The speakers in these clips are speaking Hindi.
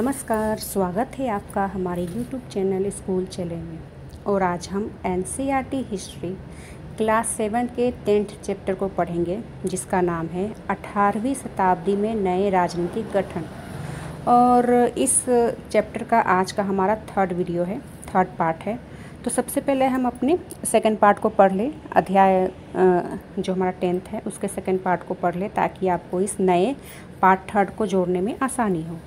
नमस्कार स्वागत है आपका हमारे यूट्यूब चैनल स्कूल चले में और आज हम N e history class seven के टेंथ चैप्टर को पढ़ेंगे जिसका नाम है अठारहवीं शताब्दी में नए राजनीतिक गठन और इस चैप्टर का आज का हमारा थर्ड वीडियो है थर्ड पार्ट है तो सबसे पहले हम अपने सेकंड पार्ट को पढ़ लें अध्याय जो हमारा टेंथ है उसके सेकंड पार्ट को पढ़ लें ताकि आपको इस नए पार्ट थर्ड को जोड़ने में आसानी हो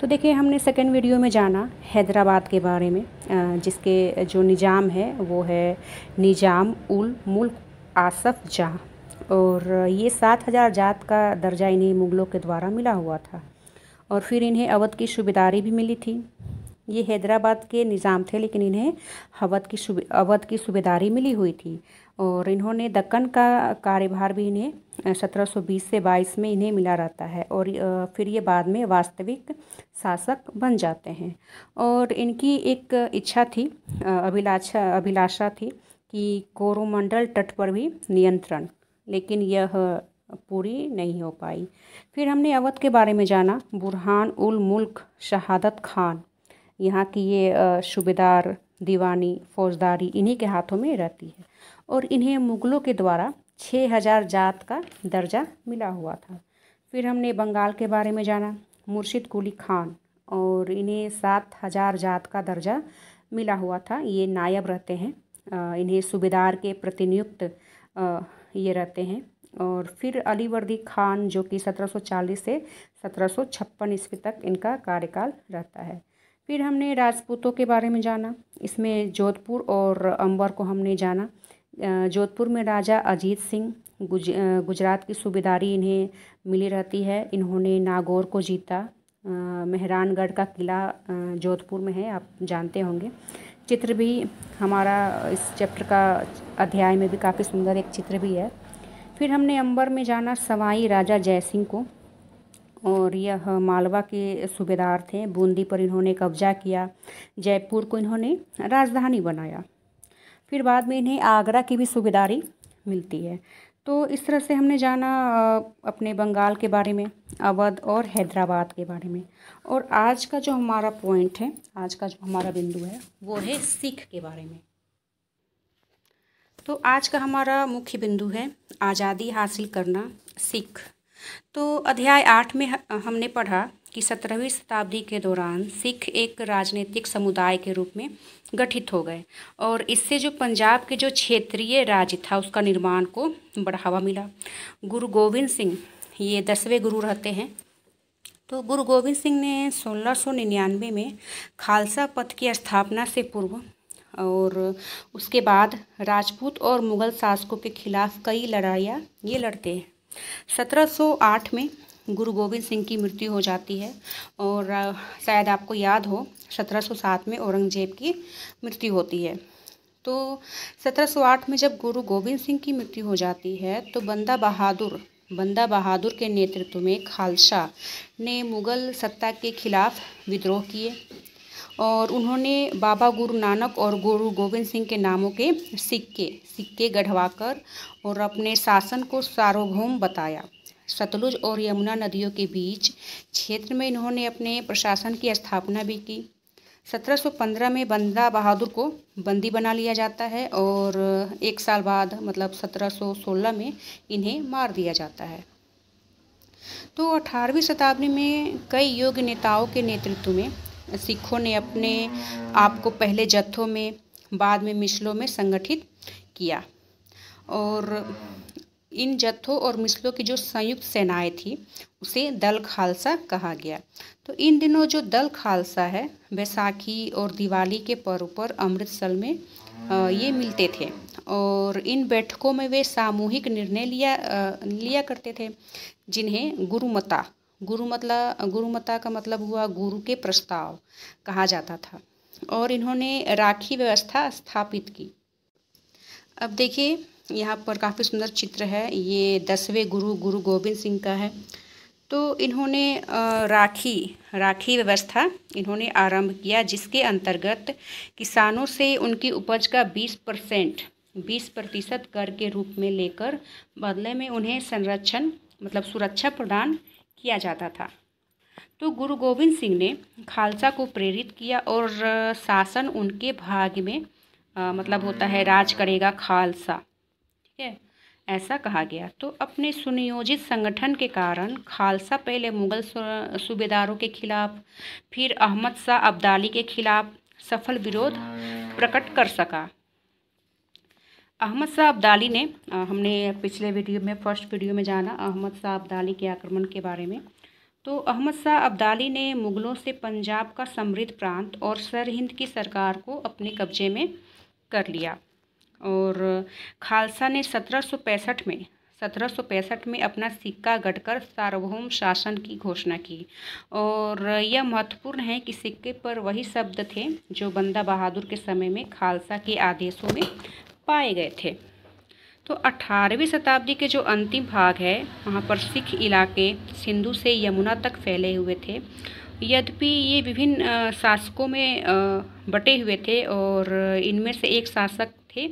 तो देखिए हमने सेकेंड वीडियो में जाना हैदराबाद के बारे में जिसके जो निज़ाम है वो है निज़ाम उल मुल्क आसफ़ जहाँ और ये सात हज़ार जात का दर्जा इन्हें मुग़लों के द्वारा मिला हुआ था और फिर इन्हें अवध की सूबेदारी भी मिली थी ये हैदराबाद के निज़ाम थे लेकिन इन्हें अवध की अवध की सूबेदारी मिली हुई थी और इन्होंने दक्कन का कार्यभार भी इन्हें 1720 से 22 में इन्हें मिला रहता है और फिर ये बाद में वास्तविक शासक बन जाते हैं और इनकी एक इच्छा थी अभिलाषा अभिलाषा थी कि कोरोमंडल तट पर भी नियंत्रण लेकिन यह पूरी नहीं हो पाई फिर हमने अवध के बारे में जाना बुरहान उल मुल्क शहादत खान यहाँ की ये सूबेदार दीवानी फौजदारी इन्हीं के हाथों में रहती है और इन्हें मुग़लों के द्वारा छः हज़ार जात का दर्जा मिला हुआ था फिर हमने बंगाल के बारे में जाना मुर्शिद कुली खान और इन्हें सात हज़ार जात का दर्जा मिला हुआ था ये नायब रहते हैं इन्हें सूबेदार के प्रतिनियुक्त ये रहते हैं और फिर अलीवर्दी खान जो कि 1740 से 1756 ईस्वी तक इनका कार्यकाल रहता है फिर हमने राजपूतों के बारे में जाना इसमें जोधपुर और अंबर को हमने जाना जोधपुर में राजा अजीत सिंह गुज गुजरात की सूबेदारी इन्हें मिली रहती है इन्होंने नागौर को जीता मेहरानगढ़ का किला जोधपुर में है आप जानते होंगे चित्र भी हमारा इस चैप्टर का अध्याय में भी काफ़ी सुंदर एक चित्र भी है फिर हमने अंबर में जाना सवाई राजा सिंह को और यह मालवा के सूबेदार थे बूंदी पर इन्होंने कब्जा किया जयपुर को इन्होंने राजधानी बनाया फिर बाद में इन्हें आगरा की भी सूबेदारी मिलती है तो इस तरह से हमने जाना अपने बंगाल के बारे में अवध और हैदराबाद के बारे में और आज का जो हमारा पॉइंट है आज का जो हमारा बिंदु है वो है सिख के बारे में तो आज का हमारा मुख्य बिंदु है आज़ादी हासिल करना सिख तो अध्याय आठ में हमने पढ़ा कि सत्रहवीं शताब्दी के दौरान सिख एक राजनीतिक समुदाय के रूप में गठित हो गए और इससे जो पंजाब के जो क्षेत्रीय राज्य था उसका निर्माण को बढ़ावा मिला गुरु गोविंद सिंह ये दसवें गुरु रहते हैं तो गुरु गोविंद सिंह ने सोलह सौ निन्यानवे में खालसा पथ की स्थापना से पूर्व और उसके बाद राजपूत और मुगल शासकों के खिलाफ कई लड़ाइयाँ ये लड़ते हैं 1708 में गुरु गोविंद सिंह की मृत्यु हो जाती है और शायद आपको याद हो 1707 में औरंगजेब की मृत्यु होती है तो 1708 में जब गुरु गोविंद सिंह की मृत्यु हो जाती है तो बंदा बहादुर बंदा बहादुर के नेतृत्व में खालसा ने मुग़ल सत्ता के खिलाफ विद्रोह किए और उन्होंने बाबा गुरु नानक और गुरु गोविंद सिंह के नामों के सिक्के सिक्के गढ़वाकर और अपने शासन को सार्वभौम बताया सतलुज और यमुना नदियों के बीच क्षेत्र में इन्होंने अपने प्रशासन की स्थापना भी की 1715 में बंदा बहादुर को बंदी बना लिया जाता है और एक साल बाद मतलब 1716 में इन्हें मार दिया जाता है तो 18वीं शताब्दी में कई योग्य नेताओं के नेतृत्व में सिखों ने अपने आप को पहले जत्थों में बाद में मिसलों में संगठित किया और इन जत्थों और मिसलों की जो संयुक्त सेनाएं थी उसे दल खालसा कहा गया तो इन दिनों जो दल खालसा है बैसाखी और दिवाली के पर्व पर अमृतसर में ये मिलते थे और इन बैठकों में वे सामूहिक निर्णय लिया लिया करते थे जिन्हें गुरुमता गुरु मतलब गुरुमता का मतलब हुआ गुरु के प्रस्ताव कहा जाता था और इन्होंने राखी व्यवस्था स्थापित की अब देखिए यहाँ पर काफ़ी सुंदर चित्र है ये दसवें गुरु गुरु गोविंद सिंह का है तो इन्होंने राखी राखी व्यवस्था इन्होंने आरंभ किया जिसके अंतर्गत किसानों से उनकी उपज का बीस परसेंट बीस प्रतिशत कर के रूप में लेकर बदले में उन्हें संरक्षण मतलब सुरक्षा प्रदान किया जाता था तो गुरु गोविंद सिंह ने खालसा को प्रेरित किया और शासन उनके भाग में आ, मतलब होता है राज करेगा खालसा ठीक है ऐसा कहा गया तो अपने सुनियोजित संगठन के कारण खालसा पहले मुगल सूबेदारों के खिलाफ फिर अहमद शाह अब्दाली के खिलाफ सफल विरोध प्रकट कर सका अहमद शाह अब्दाली ने हमने पिछले वीडियो में फर्स्ट वीडियो में जाना अहमद शाह अब्दाली के आक्रमण के बारे में तो अहमद शाह अब्दाली ने मुग़लों से पंजाब का समृद्ध प्रांत और सरहिंद की सरकार को अपने कब्जे में कर लिया और खालसा ने सत्रह में सत्रह में अपना सिक्का गढ़कर सार्वभौम शासन की घोषणा की और यह महत्वपूर्ण है कि सिक्के पर वही शब्द थे जो बंदा बहादुर के समय में खालसा के आदेशों में पाए गए थे तो 18वीं शताब्दी के जो अंतिम भाग है वहाँ पर सिख इलाके सिंधु से यमुना तक फैले हुए थे यद्यपि ये विभिन्न शासकों में बटे हुए थे और इनमें से एक शासक थे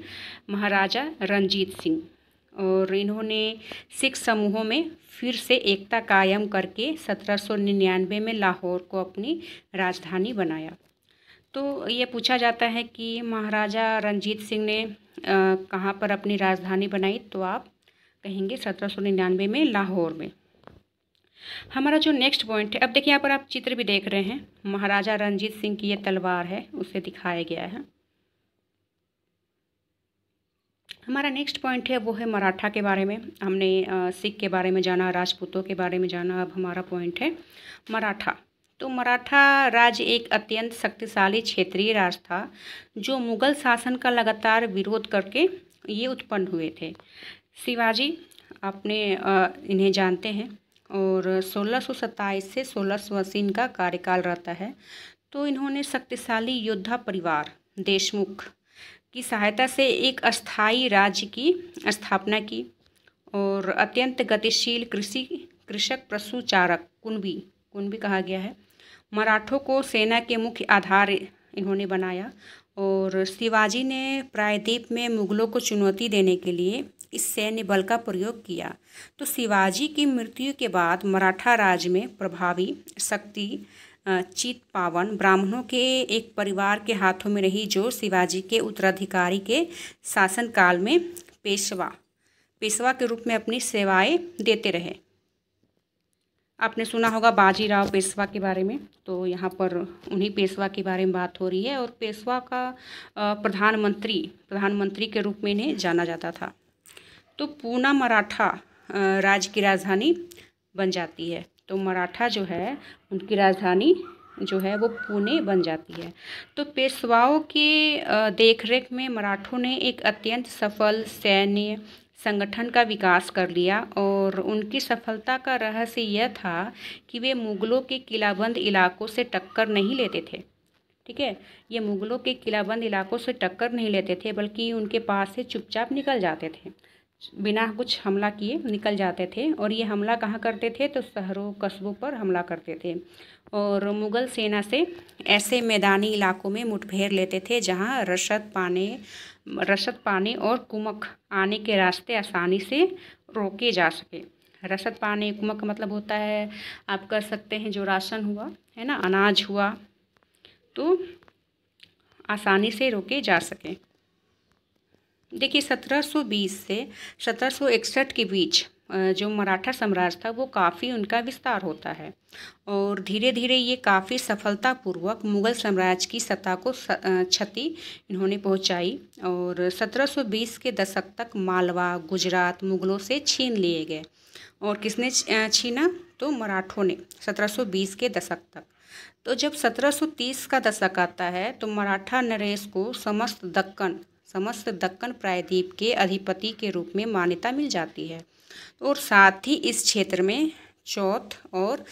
महाराजा रंजीत सिंह और इन्होंने सिख समूहों में फिर से एकता कायम करके 1799 में लाहौर को अपनी राजधानी बनाया तो ये पूछा जाता है कि महाराजा रंजीत सिंह ने कहाँ पर अपनी राजधानी बनाई तो आप कहेंगे 1799 में लाहौर में हमारा जो नेक्स्ट पॉइंट है अब देखिए यहाँ पर आप चित्र भी देख रहे हैं महाराजा रंजीत सिंह की ये तलवार है उसे दिखाया गया है हमारा नेक्स्ट पॉइंट है वो है मराठा के बारे में हमने सिख के बारे में जाना राजपूतों के बारे में जाना अब हमारा पॉइंट है मराठा तो मराठा राज्य एक अत्यंत शक्तिशाली क्षेत्रीय राज्य था जो मुगल शासन का लगातार विरोध करके ये उत्पन्न हुए थे शिवाजी अपने इन्हें जानते हैं और सोलह से सोलह सौ का कार्यकाल रहता है तो इन्होंने शक्तिशाली योद्धा परिवार देशमुख की सहायता से एक अस्थाई राज्य की स्थापना की और अत्यंत गतिशील कृषि कृषक प्रसूचारक कुनबी कुनबी कहा गया है मराठों को सेना के मुख्य आधार इन्होंने बनाया और शिवाजी ने प्रायद्वीप में मुगलों को चुनौती देने के लिए इस सैन्य बल का प्रयोग किया तो शिवाजी की मृत्यु के बाद मराठा राज्य में प्रभावी शक्ति चित पावन ब्राह्मणों के एक परिवार के हाथों में रही जो शिवाजी के उत्तराधिकारी के शासनकाल में पेशवा पेशवा के रूप में अपनी सेवाएं देते रहे आपने सुना होगा बाजीराव पेशवा के बारे में तो यहाँ पर उन्हीं पेशवा के बारे में बात हो रही है और पेशवा का प्रधानमंत्री प्रधानमंत्री के रूप में इन्हें जाना जाता था तो पूना मराठा राज्य की राजधानी बन जाती है तो मराठा जो है उनकी राजधानी जो है वो पुणे बन जाती है तो पेशवाओं के देखरेख में मराठों ने एक अत्यंत सफल सैन्य संगठन का विकास कर लिया और उनकी सफलता का रहस्य यह था कि वे मुग़लों के किलाबंद इलाकों से टक्कर नहीं लेते थे ठीक है ये मुग़लों के किलाबंद इलाकों से टक्कर नहीं लेते थे बल्कि उनके पास से चुपचाप निकल जाते थे बिना कुछ हमला किए निकल जाते थे और ये हमला कहाँ करते थे तो शहरों कस्बों पर हमला करते थे और मुग़ल सेना से ऐसे मैदानी इलाकों में मुठभेड़ लेते थे जहाँ रसद पाने रसद पाने और कुमक आने के रास्ते आसानी से रोके जा सके रसद पाने कुमक मतलब होता है आप कर सकते हैं जो राशन हुआ है ना अनाज हुआ तो आसानी से रोके जा सके देखिए 1720 से इकसठ के बीच जो मराठा साम्राज्य था वो काफ़ी उनका विस्तार होता है और धीरे धीरे ये काफ़ी सफलतापूर्वक मुग़ल साम्राज्य की सत्ता को क्षति इन्होंने पहुंचाई और 1720 के दशक तक मालवा गुजरात मुग़लों से छीन लिए गए और किसने छीना तो मराठों ने 1720 के दशक तक तो जब 1730 का दशक आता है तो मराठा नरेश को समस्त दक्कन समस्त दक्कन प्रायद्वीप के अधिपति के रूप में मान्यता मिल जाती है और साथ ही इस क्षेत्र में चौथ और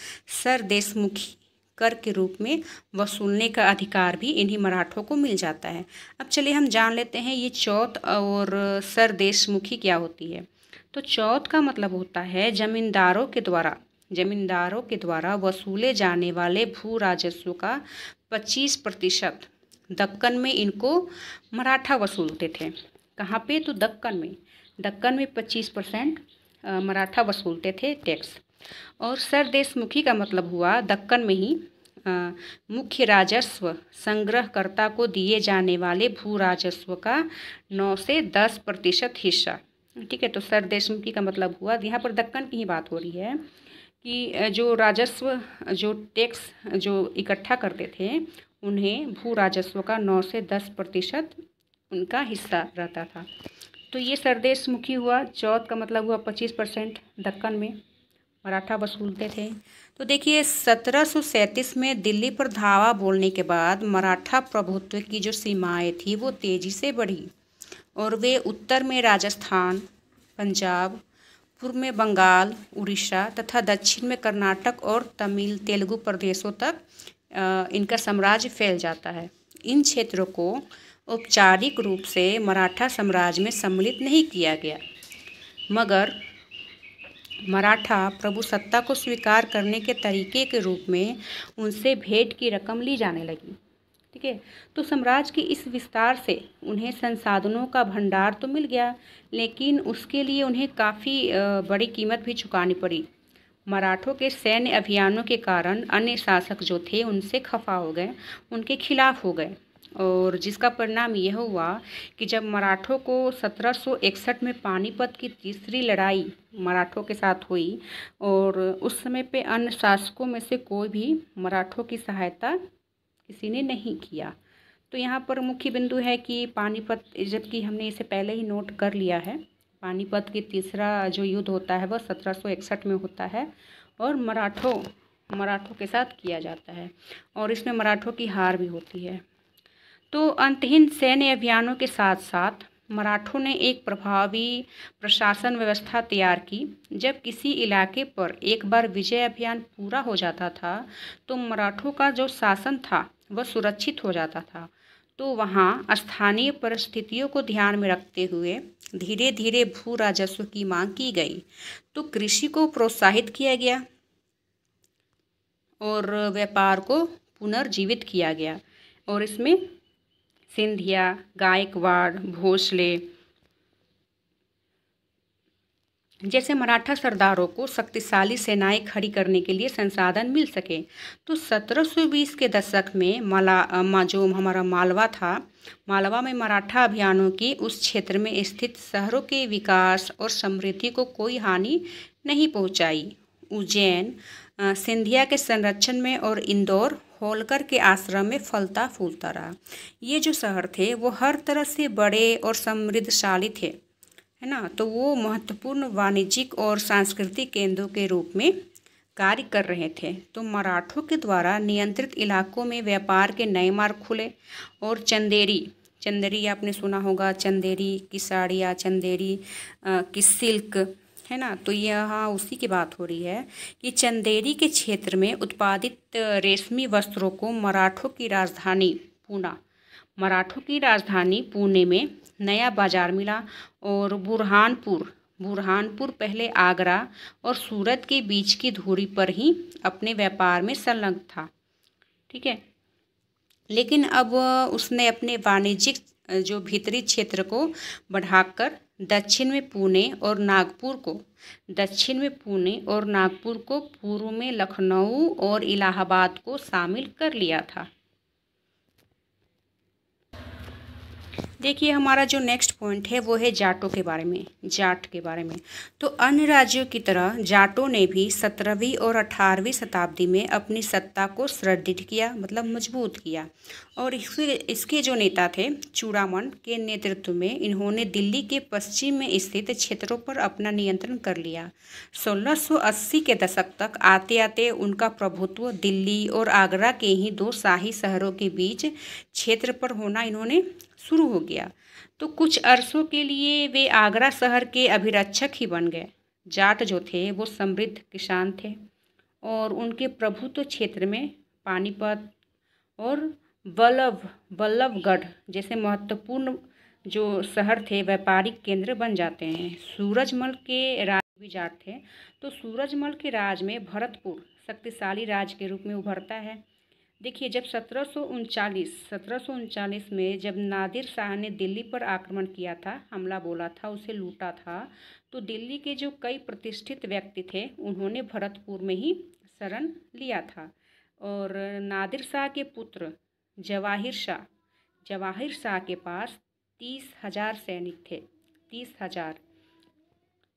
सरदेशमुखी कर के रूप में वसूलने का अधिकार भी इन्हीं मराठों को मिल जाता है अब चलिए हम जान लेते हैं ये चौथ और सरदेशमुखी क्या होती है तो चौथ का मतलब होता है जमींदारों के द्वारा जमींदारों के द्वारा वसूले जाने वाले भू राजस्व का 25 प्रतिशत दक्कन में इनको मराठा वसूलते थे कहाँ पे तो दक्कन में दक्कन में पच्चीस परसेंट मराठा वसूलते थे टैक्स और सर देशमुखी का मतलब हुआ दक्कन में ही मुख्य राजस्व संग्रहकर्ता को दिए जाने वाले भू राजस्व का नौ से दस प्रतिशत हिस्सा ठीक है तो सर देशमुखी का मतलब हुआ यहाँ पर दक्कन की ही बात हो रही है कि जो राजस्व जो टैक्स जो इकट्ठा करते थे उन्हें भू राजस्व का नौ से दस प्रतिशत उनका हिस्सा रहता था तो ये सरदेश मुखी हुआ चौथ का मतलब हुआ पच्चीस परसेंट दक्कन में मराठा वसूलते थे तो देखिए सत्रह में दिल्ली पर धावा बोलने के बाद मराठा प्रभुत्व की जो सीमाएं थी वो तेज़ी से बढ़ी और वे उत्तर में राजस्थान पंजाब पूर्व में बंगाल उड़ीसा तथा दक्षिण में कर्नाटक और तमिल तेलुगु प्रदेशों तक इनका साम्राज्य फैल जाता है इन क्षेत्रों को औपचारिक रूप से मराठा साम्राज्य में सम्मिलित नहीं किया गया मगर मराठा प्रभुसत्ता को स्वीकार करने के तरीके के रूप में उनसे भेंट की रकम ली जाने लगी ठीक है तो साम्राज्य के इस विस्तार से उन्हें संसाधनों का भंडार तो मिल गया लेकिन उसके लिए उन्हें काफ़ी बड़ी कीमत भी चुकानी पड़ी मराठों के सैन्य अभियानों के कारण अन्य शासक जो थे उनसे खफा हो गए उनके खिलाफ हो गए और जिसका परिणाम यह हुआ कि जब मराठों को 1761 में पानीपत की तीसरी लड़ाई मराठों के साथ हुई और उस समय पे अन्य शासकों में से कोई भी मराठों की सहायता किसी ने नहीं किया तो यहाँ पर मुख्य बिंदु है कि पानीपत जबकि हमने इसे पहले ही नोट कर लिया है पानीपत की तीसरा जो युद्ध होता है वह सत्रह में होता है और मराठों मराठों के साथ किया जाता है और इसमें मराठों की हार भी होती है तो अंतहीन सैन्य अभियानों के साथ साथ मराठों ने एक प्रभावी प्रशासन व्यवस्था तैयार की जब किसी इलाके पर एक बार विजय अभियान पूरा हो जाता था तो मराठों का जो शासन था वह सुरक्षित हो जाता था तो वहाँ स्थानीय परिस्थितियों को ध्यान में रखते हुए धीरे धीरे भू राजस्व की मांग की गई तो कृषि को प्रोत्साहित किया गया और व्यापार को पुनर्जीवित किया गया और इसमें सिंधिया गायकवाड़ भोसले जैसे मराठा सरदारों को शक्तिशाली सेनाएं खड़ी करने के लिए संसाधन मिल सके तो 1720 के दशक में माला मा जो हमारा मालवा था मालवा में मराठा अभियानों की उस क्षेत्र में स्थित शहरों के विकास और समृद्धि को कोई हानि नहीं पहुंचाई उज्जैन सिंधिया के संरक्षण में और इंदौर होलकर के आश्रम में फलता फूलता रहा ये जो शहर थे वो हर तरह से बड़े और समृद्धशाली थे है ना तो वो महत्वपूर्ण वाणिज्यिक और सांस्कृतिक केंद्रों के रूप में कार्य कर रहे थे तो मराठों के द्वारा नियंत्रित इलाकों में व्यापार के नए मार्ग खुले और चंदेरी चंदेरी आपने सुना होगा चंदेरी की साड़ियाँ चंदेरी की सिल्क है ना तो यहाँ उसी की बात हो रही है कि चंदेरी के क्षेत्र में उत्पादित रेशमी वस्त्रों को मराठों की राजधानी पूना मराठों की राजधानी पुणे में नया बाजार मिला और बुरहानपुर बुरहानपुर पहले आगरा और सूरत के बीच की धूरी पर ही अपने व्यापार में संलग्न था ठीक है लेकिन अब उसने अपने वाणिज्यिक जो भीतरी क्षेत्र को बढ़ाकर दक्षिण में पुणे और नागपुर को दक्षिण में पुणे और नागपुर को पूर्व में लखनऊ और इलाहाबाद को शामिल कर लिया था देखिए हमारा जो नेक्स्ट पॉइंट है वो है जाटों के बारे में जाट के बारे में तो अन्य राज्यों की तरह जाटों ने भी सत्रहवीं और अठारहवीं शताब्दी में अपनी सत्ता को सुदृढ़ किया मतलब मजबूत किया और इसके इसके जो नेता थे चूड़ामन के नेतृत्व में इन्होंने दिल्ली के पश्चिम में स्थित क्षेत्रों पर अपना नियंत्रण कर लिया सोलह के दशक तक आते आते उनका प्रभुत्व दिल्ली और आगरा के ही दो शाही शहरों के बीच क्षेत्र पर होना इन्होंने शुरू हो गया तो कुछ अरसों के लिए वे आगरा शहर के अभिरक्षक ही बन गए जाट जो थे वो समृद्ध किसान थे और उनके प्रभुत्व क्षेत्र में पानीपत और बल्लभ बल्लभगढ़ जैसे महत्वपूर्ण जो शहर थे व्यापारिक केंद्र बन जाते हैं सूरजमल के राज भी जाट थे तो सूरजमल के राज में भरतपुर शक्तिशाली राज के रूप में उभरता है देखिए जब सत्रह सौ उनचालीस में जब नादिर शाह ने दिल्ली पर आक्रमण किया था हमला बोला था उसे लूटा था तो दिल्ली के जो कई प्रतिष्ठित व्यक्ति थे उन्होंने भरतपुर में ही शरण लिया था और नादिर शाह के पुत्र जवाहिर शाह जवाहिर शाह के पास तीस हजार सैनिक थे तीस हजार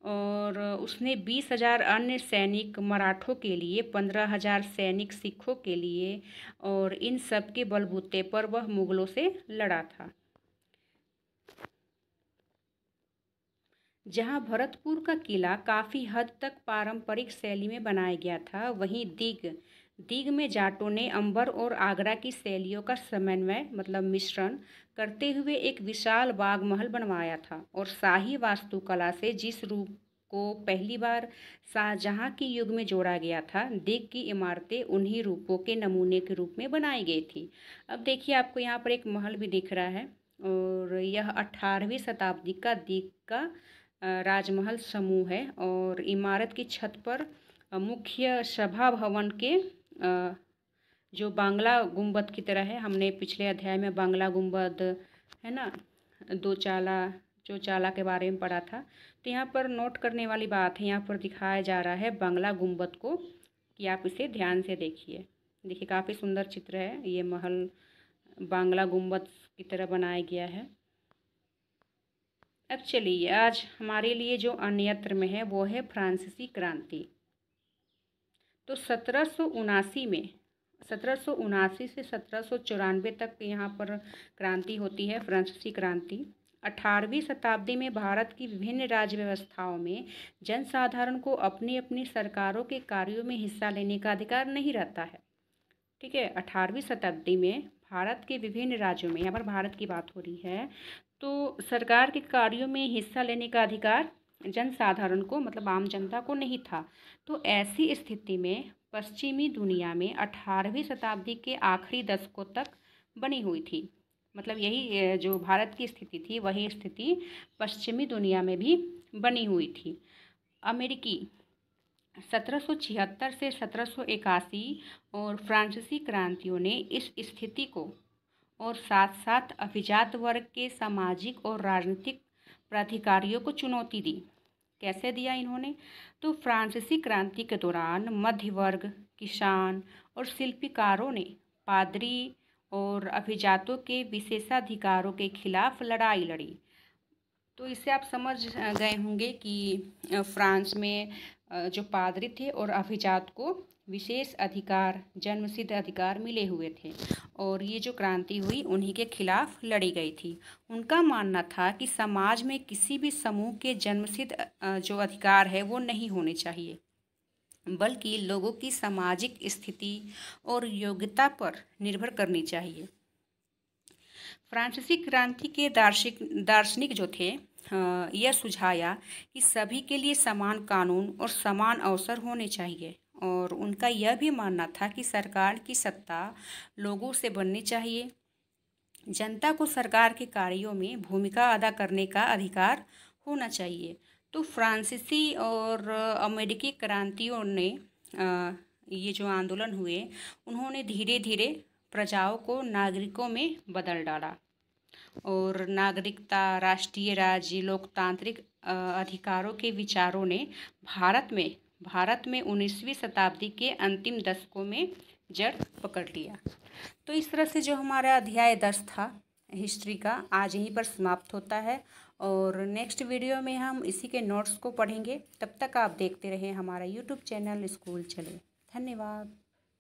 और उसने बीस हजार अन्य सैनिक मराठों के लिए पंद्रह हजार सैनिक सिखों के लिए और इन सब के बलबूते पर वह मुगलों से लड़ा था जहां भरतपुर का किला काफ़ी हद तक पारंपरिक शैली में बनाया गया था वहीं दिग दीग में जाटों ने अंबर और आगरा की शैलियों का समन्वय मतलब मिश्रण करते हुए एक विशाल बाग महल बनवाया था और शाही वास्तुकला से जिस रूप को पहली बार शाहजहाँ के युग में जोड़ा गया था दिग की इमारतें उन्हीं रूपों के नमूने के रूप में बनाई गई थी अब देखिए आपको यहाँ पर एक महल भी दिख रहा है और यह अठारहवीं शताब्दी का दिग का राजमहल समूह है और इमारत की छत पर मुख्य सभा भवन के जो बांग्ला गुम्बद की तरह है हमने पिछले अध्याय में बांग्ला गुम्बद है ना दो चाला जो चाला के बारे में पढ़ा था तो यहाँ पर नोट करने वाली बात है यहाँ पर दिखाया जा रहा है बांग्ला गुम्बद को कि आप इसे ध्यान से देखिए देखिए काफ़ी सुंदर चित्र है ये महल बांग्ला गुम्बद की तरह बनाया गया है अब चलिए आज हमारे लिए जो अन्यत्र में है वो है फ्रांसीसी क्रांति तो सत्रह में सत्रह से सत्रह तक यहाँ पर क्रांति होती है फ्रांसीसी क्रांति अठारहवीं शताब्दी में भारत की विभिन्न राज्य व्यवस्थाओं में जनसाधारण को अपनी अपनी सरकारों के कार्यों में हिस्सा लेने का अधिकार नहीं रहता है ठीक है अठारहवीं शताब्दी में भारत के विभिन्न राज्यों में यहाँ पर भारत की बात हो रही है तो सरकार के कार्यों में हिस्सा लेने का अधिकार जन साधारण को मतलब आम जनता को नहीं था तो ऐसी स्थिति में पश्चिमी दुनिया में अठारहवीं शताब्दी के आखिरी दशकों तक बनी हुई थी मतलब यही जो भारत की स्थिति थी वही स्थिति पश्चिमी दुनिया में भी बनी हुई थी अमेरिकी 1776 से 1781 और फ्रांसीसी क्रांतियों ने इस स्थिति को और साथ साथ अभिजात वर्ग के सामाजिक और राजनीतिक प्राधिकारियों को चुनौती दी कैसे दिया इन्होंने तो फ्रांसीसी क्रांति के दौरान मध्य वर्ग किसान और शिल्पीकारों ने पादरी और अभिजातों के विशेषाधिकारों के खिलाफ लड़ाई लड़ी तो इससे आप समझ गए होंगे कि फ्रांस में जो पादरी थे और अभिजात को विशेष अधिकार जन्मसिद्ध अधिकार मिले हुए थे और ये जो क्रांति हुई उन्हीं के खिलाफ लड़ी गई थी उनका मानना था कि समाज में किसी भी समूह के जन्मसिद्ध जो अधिकार है वो नहीं होने चाहिए बल्कि लोगों की सामाजिक स्थिति और योग्यता पर निर्भर करनी चाहिए फ्रांसीसी क्रांति के दार्शिक दार्शनिक जो थे यह सुझाया कि सभी के लिए समान कानून और समान अवसर होने चाहिए और उनका यह भी मानना था कि सरकार की सत्ता लोगों से बननी चाहिए जनता को सरकार के कार्यों में भूमिका अदा करने का अधिकार होना चाहिए तो फ्रांसीसी और अमेरिकी क्रांतियों ने ये जो आंदोलन हुए उन्होंने धीरे धीरे प्रजाओं को नागरिकों में बदल डाला और नागरिकता राष्ट्रीय राज्य लोकतांत्रिक अधिकारों के विचारों ने भारत में भारत में उन्नीसवीं शताब्दी के अंतिम दशकों में जड़ पकड़ लिया तो इस तरह से जो हमारा अध्याय दस था हिस्ट्री का आज यहीं पर समाप्त होता है और नेक्स्ट वीडियो में हम इसी के नोट्स को पढ़ेंगे तब तक आप देखते रहें हमारा यूट्यूब चैनल स्कूल चले धन्यवाद